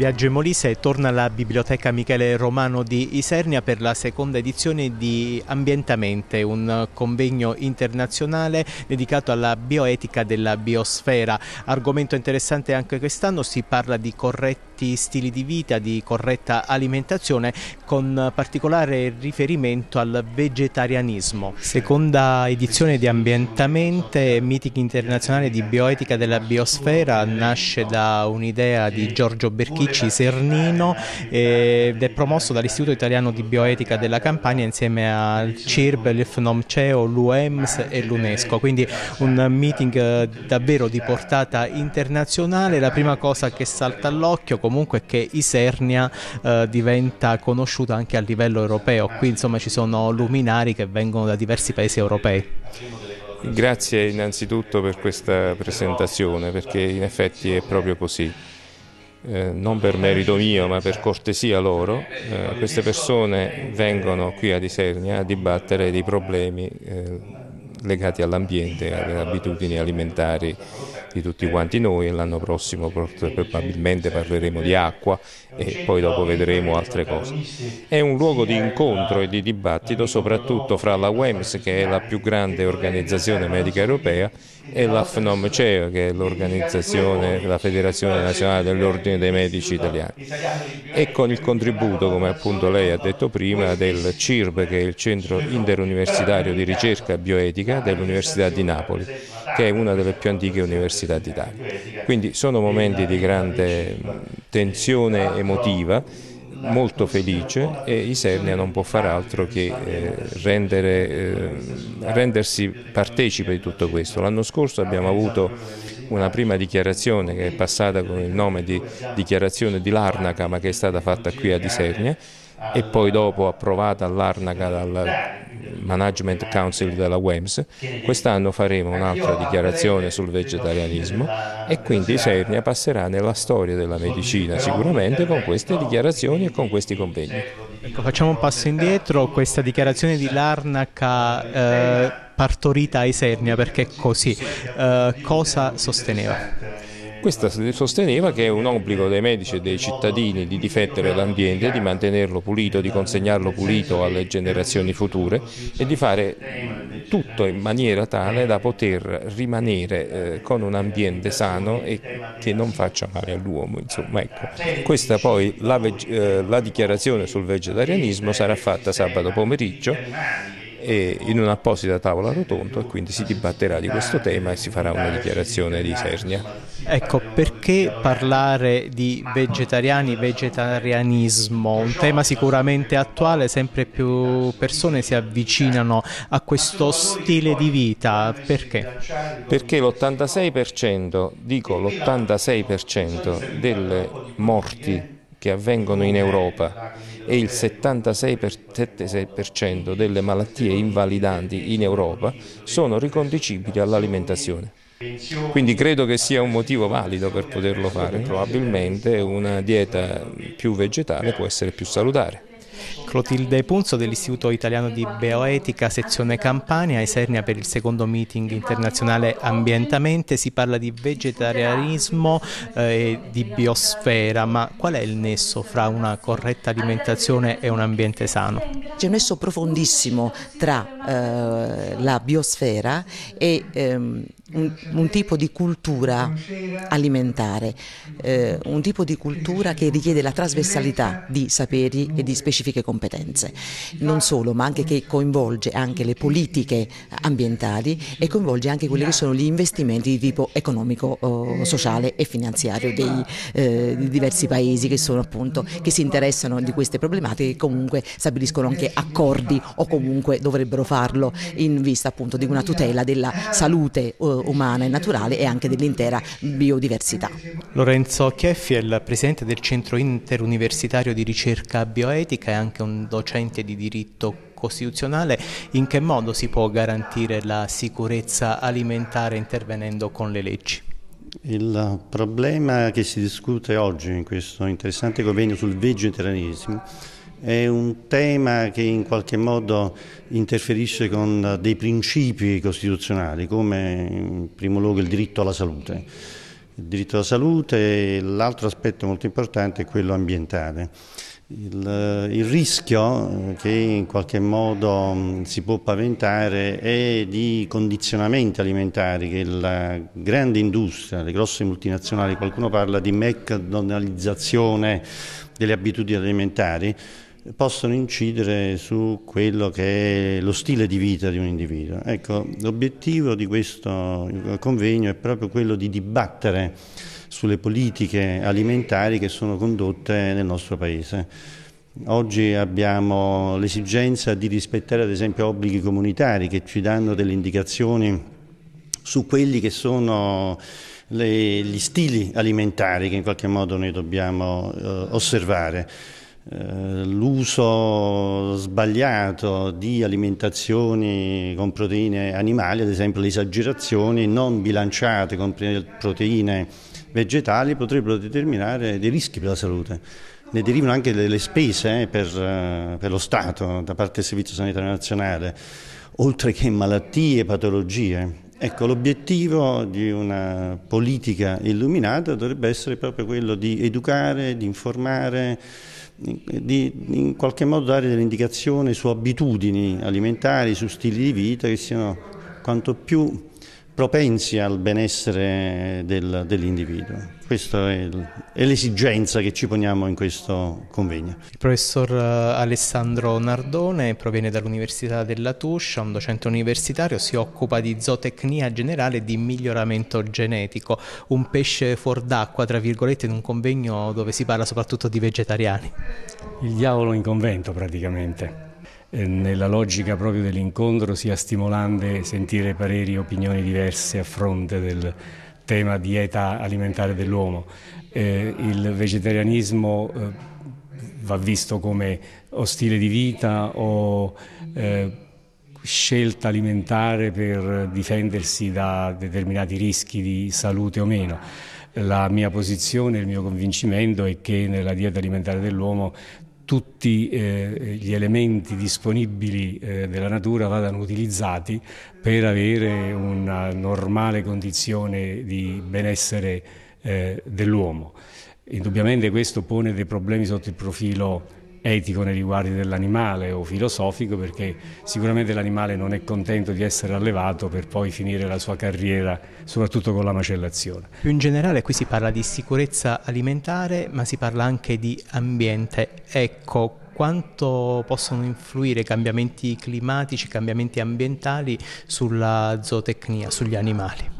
Viaggio Molise torna alla Biblioteca Michele Romano di Isernia per la seconda edizione di Ambientamente, un convegno internazionale dedicato alla bioetica della biosfera. Argomento interessante anche quest'anno, si parla di corretta corretti stili di vita, di corretta alimentazione, con particolare riferimento al vegetarianismo. Seconda edizione di Ambientamente, Meeting internazionale di bioetica della biosfera, nasce da un'idea di Giorgio Berchicci Sernino ed è promosso dall'Istituto Italiano di Bioetica della Campania insieme al CIRB, l'IFNOMCEO, l'UEMS e l'UNESCO. Quindi un meeting eh, davvero di portata internazionale. La prima cosa che salta all'occhio comunque che Isernia eh, diventa conosciuta anche a livello europeo. Qui insomma ci sono luminari che vengono da diversi paesi europei. Grazie innanzitutto per questa presentazione perché in effetti è proprio così. Eh, non per merito mio ma per cortesia loro, eh, queste persone vengono qui a Isernia a dibattere di problemi eh, legati all'ambiente, alle abitudini alimentari di tutti quanti noi. L'anno prossimo probabilmente parleremo di acqua e poi dopo vedremo altre cose. È un luogo di incontro e di dibattito soprattutto fra la WEMS, che è la più grande organizzazione medica europea, e la FNOMCEO che è l'organizzazione, la Federazione Nazionale dell'Ordine dei Medici Italiani e con il contributo, come appunto lei ha detto prima, del CIRB che è il Centro Interuniversitario di Ricerca Bioetica dell'Università di Napoli che è una delle più antiche università d'Italia. Quindi sono momenti di grande tensione emotiva molto felice e Isernia non può far altro che eh, rendere, eh, rendersi partecipe di tutto questo. L'anno scorso abbiamo avuto una prima dichiarazione che è passata con il nome di dichiarazione di Larnaca ma che è stata fatta qui a Isernia e poi dopo approvata all'Arnaca dal Management Council della WEMS, quest'anno faremo un'altra dichiarazione sul vegetarianismo e quindi Sernia passerà nella storia della medicina sicuramente con queste dichiarazioni e con questi convegni. Ecco, facciamo un passo indietro, questa dichiarazione di Larnaca eh, partorita a Isernia perché così, eh, cosa sosteneva? Questa sosteneva che è un obbligo dei medici e dei cittadini di difendere l'ambiente, di mantenerlo pulito, di consegnarlo pulito alle generazioni future e di fare tutto in maniera tale da poter rimanere eh, con un ambiente sano e che non faccia male all'uomo. Ecco. Questa poi la, eh, la dichiarazione sul vegetarianismo sarà fatta sabato pomeriggio e in un'apposita tavola rotonda quindi si dibatterà di questo tema e si farà una dichiarazione di Sernia. Ecco, perché parlare di vegetariani, vegetarianismo? Un tema sicuramente attuale, sempre più persone si avvicinano a questo stile di vita, perché? Perché l'86%, dico l'86% delle morti che avvengono in Europa e il 76% delle malattie invalidanti in Europa sono riconducibili all'alimentazione. Quindi credo che sia un motivo valido per poterlo fare, probabilmente una dieta più vegetale può essere più salutare. Clotilde Punzo dell'Istituto Italiano di Bioetica, sezione Campania, Esernia per il secondo meeting internazionale Ambientamente, si parla di vegetarianismo eh, e di biosfera, ma qual è il nesso fra una corretta alimentazione e un ambiente sano? C'è un nesso profondissimo tra eh, la biosfera e ehm, un, un, tipo di cultura alimentare, eh, un tipo di cultura che richiede la trasversalità di saperi e di specifiche competenze competenze, non solo, ma anche che coinvolge anche le politiche ambientali e coinvolge anche quelli che sono gli investimenti di tipo economico, oh, sociale e finanziario dei eh, diversi paesi che, sono appunto, che si interessano di queste problematiche e comunque stabiliscono anche accordi o comunque dovrebbero farlo in vista appunto di una tutela della salute eh, umana e naturale e anche dell'intera biodiversità. Lorenzo Chieffi è il presidente del Centro Interuniversitario di Ricerca Bioetica e anche un un docente di diritto costituzionale, in che modo si può garantire la sicurezza alimentare intervenendo con le leggi? Il problema che si discute oggi in questo interessante convegno sul vegetarianismo è un tema che in qualche modo interferisce con dei principi costituzionali, come in primo luogo il diritto alla salute. Il diritto alla salute e l'altro aspetto molto importante è quello ambientale. Il, eh, il, rischio eh, che in qualche modo mm, si può paventare è di condizionamenti alimentari che la grande industria, le grosse multinazionali, qualcuno parla di McDonaldizzazione delle abitudini alimentari, possono incidere su quello che è lo stile di vita di un individuo. Ecco, l'obiettivo di questo convegno è proprio quello di dibattere sulle politiche alimentari che sono condotte nel nostro Paese. Oggi abbiamo l'esigenza di rispettare ad esempio obblighi comunitari che ci danno delle indicazioni su quelli che sono le, gli stili alimentari che in qualche modo noi dobbiamo eh, osservare. Eh, l'uso sbagliato di alimentazioni con proteine animali, ad esempio le esagerazioni non bilanciate con proteine animali, vegetali potrebbero determinare dei rischi per la salute. Ne derivano anche delle spese eh, per, eh, per lo Stato da parte del Servizio Sanitario Nazionale, oltre che malattie e patologie. Ecco, l'obiettivo di una politica illuminata dovrebbe essere proprio quello di educare, di informare, di in qualche modo dare delle indicazioni su abitudini alimentari, su stili di vita che siano quanto più propensi al benessere del, dell'individuo. Questa è, l'esigenza che ci poniamo in questo convegno. Il professor eh, Alessandro Nardone proviene dall'Università della Tuscia, un docente universitario, si occupa di zootecnia generale e di miglioramento genetico, un pesce fuor d'acqua, tra virgolette, in un convegno dove si parla soprattutto di vegetariani. Il diavolo in convento praticamente. Eh, nella logica proprio dell'incontro sia stimolante sentire pareri e opinioni diverse a fronte del tema dieta alimentare dell'uomo. Eh, il vegetarianismo eh, va visto come o stile di vita o eh, scelta alimentare per difendersi da determinati rischi di salute o meno la mia posizione, il mio convincimento è che nella dieta alimentare dell'uomo tutti eh, gli elementi disponibili eh, della natura vadano utilizzati per avere una normale condizione di benessere eh, dell'uomo. Indubbiamente questo pone dei problemi sotto il profilo etico nei riguardi dell'animale o filosofico perché sicuramente l'animale non è contento di essere allevato per poi finire la sua carriera soprattutto con la macellazione. Più in generale qui si parla di sicurezza alimentare ma si parla anche di ambiente. Ecco, quanto possono influire cambiamenti climatici, cambiamenti ambientali sulla zootecnia, sugli animali?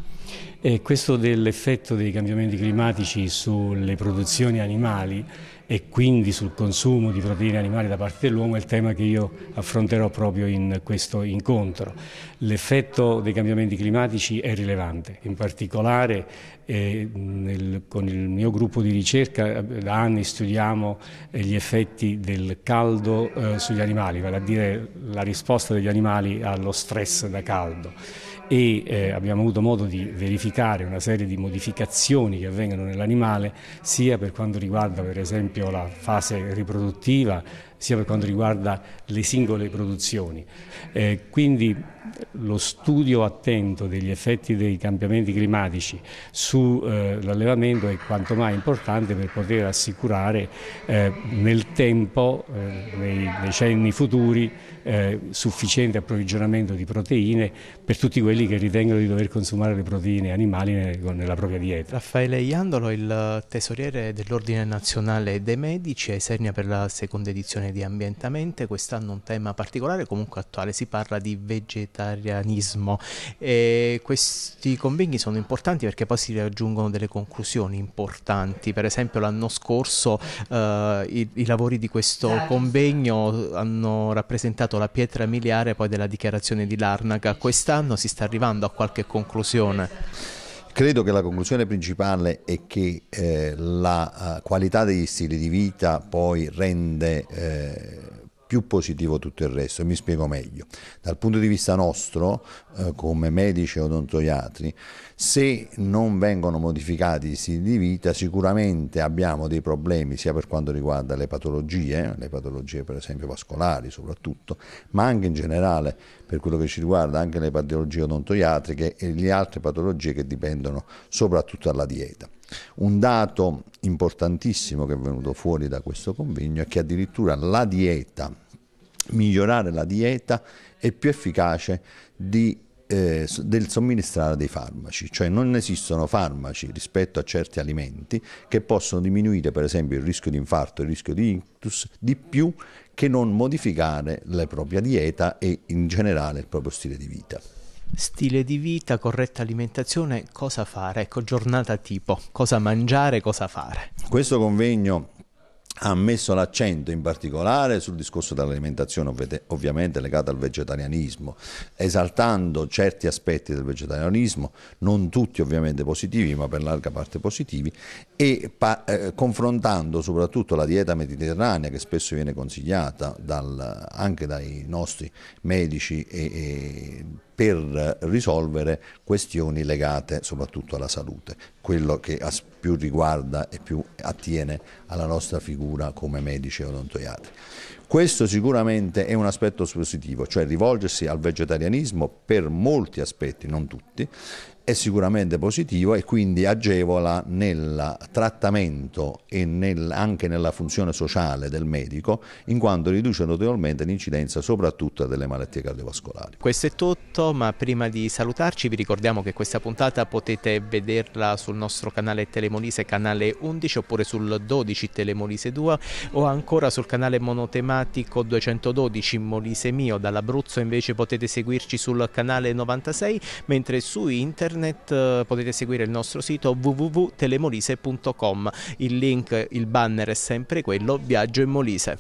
E questo dell'effetto dei cambiamenti climatici sulle produzioni animali e quindi sul consumo di proteine animali da parte dell'uomo è il tema che io affronterò proprio in questo incontro. L'effetto dei cambiamenti climatici è rilevante, in particolare eh, nel, con il mio gruppo di ricerca eh, da anni studiamo eh, gli effetti del caldo eh, sugli animali, vale a dire la risposta degli animali allo stress da caldo e eh, abbiamo avuto modo di verificare una serie di modificazioni che avvengono nell'animale sia per quanto riguarda per esempio la fase riproduttiva sia per quanto riguarda le singole produzioni. Eh, quindi lo studio attento degli effetti dei cambiamenti climatici sull'allevamento eh, è quanto mai importante per poter assicurare eh, nel tempo, eh, nei decenni futuri, eh, sufficiente approvvigionamento di proteine per tutti quelli che ritengono di dover consumare le proteine animali nella propria dieta. Raffaele Iandolo, il tesoriere dell'Ordine Nazionale dei Medici, esernia per la seconda edizione di Ambientamente, quest'anno un tema particolare, comunque attuale, si parla di vegetarianismo e questi convegni sono importanti perché poi si raggiungono delle conclusioni importanti, per esempio l'anno scorso eh, i, i, lavori di questo convegno hanno rappresentato la pietra miliare poi della dichiarazione di Larnaca, quest'anno si sta arrivando a qualche conclusione. Esatto credo che la conclusione principale è che eh, la eh, qualità degli stili di vita poi rende eh, più positivo tutto il resto. Mi spiego meglio. Dal punto di vista nostro, eh, come medici e odontoiatri, se non vengono modificati i stili di vita, sicuramente abbiamo dei problemi sia per quanto riguarda le patologie, le patologie per esempio vascolari soprattutto, ma anche in generale per quello che ci riguarda anche le patologie odontoiatriche e le altre patologie che dipendono soprattutto dalla dieta. Un dato importantissimo che è venuto fuori da questo convegno è che addirittura la dieta, migliorare la dieta è più efficace di, eh, del somministrare dei farmaci, cioè non esistono farmaci rispetto a certi alimenti che possono diminuire per esempio il rischio di infarto, il rischio di ictus di più che non modificare la propria dieta e in generale il proprio stile di vita. Stile di vita, corretta alimentazione, cosa fare? Ecco, giornata tipo, cosa mangiare, cosa fare? Questo convegno ha messo l'accento in particolare sul discorso dell'alimentazione ovviamente legato al vegetarianismo, esaltando certi aspetti del vegetarianismo, non tutti ovviamente positivi, ma per larga parte positivi, e pa- eh, confrontando soprattutto la dieta mediterranea che spesso viene consigliata dal, anche dai nostri medici e, e per risolvere questioni legate soprattutto alla salute, quello che più riguarda e più attiene alla nostra figura come medici e odontoiatri. Questo sicuramente è un aspetto positivo, cioè rivolgersi al vegetarianismo per molti aspetti, non tutti, è sicuramente positivo e quindi agevola nel trattamento e nel, anche nella funzione sociale del medico, in quanto riduce notevolmente l'incidenza soprattutto delle malattie cardiovascolari. Questo è tutto, ma prima di salutarci vi ricordiamo che questa puntata potete vederla sul nostro canale Telemolise, canale 11, oppure sul 12 Telemolise 2, o ancora sul canale monotematico 212 Molise Mio. Dall'Abruzzo invece potete seguirci sul canale 96, mentre su internet internet eh, potete seguire il nostro sito www.telemolise.com. Il link, il banner è sempre quello, Viaggio in Molise.